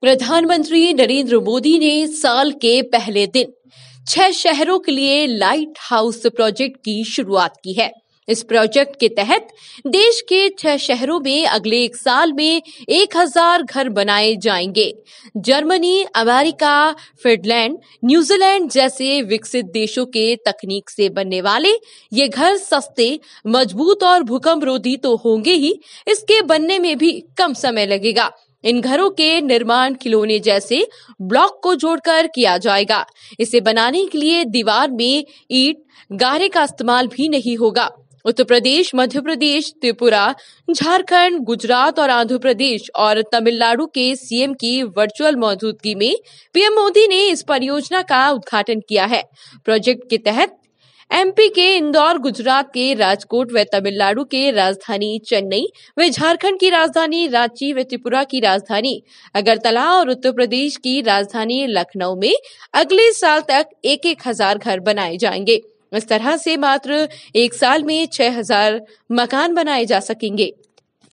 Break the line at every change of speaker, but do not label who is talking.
प्रधानमंत्री नरेंद्र मोदी ने साल के पहले दिन छह शहरों के लिए लाइट हाउस प्रोजेक्ट की शुरुआत की है इस प्रोजेक्ट के तहत देश के छह शहरों में अगले एक साल में एक हजार घर बनाए जाएंगे जर्मनी अमेरिका फिनलैंड न्यूजीलैंड जैसे विकसित देशों के तकनीक से बनने वाले ये घर सस्ते मजबूत और भूकंप रोधी तो होंगे ही इसके बनने में भी कम समय लगेगा इन घरों के निर्माण खिलौने जैसे ब्लॉक को जोड़कर किया जाएगा इसे बनाने के लिए दीवार में ईट गारे का इस्तेमाल भी नहीं होगा उत्तर प्रदेश मध्य प्रदेश त्रिपुरा झारखंड गुजरात और आंध्र प्रदेश और तमिलनाडु के सीएम की वर्चुअल मौजूदगी में पीएम मोदी ने इस परियोजना का उद्घाटन किया है प्रोजेक्ट के तहत एमपी के इंदौर गुजरात के राजकोट व तमिलनाडु के राजधानी चेन्नई व झारखंड की राजधानी रांची व त्रिपुरा की राजधानी अगरतला और उत्तर प्रदेश की राजधानी लखनऊ में अगले साल तक एक एक हजार घर बनाए जाएंगे इस तरह से मात्र एक साल में छह हजार मकान बनाए जा सकेंगे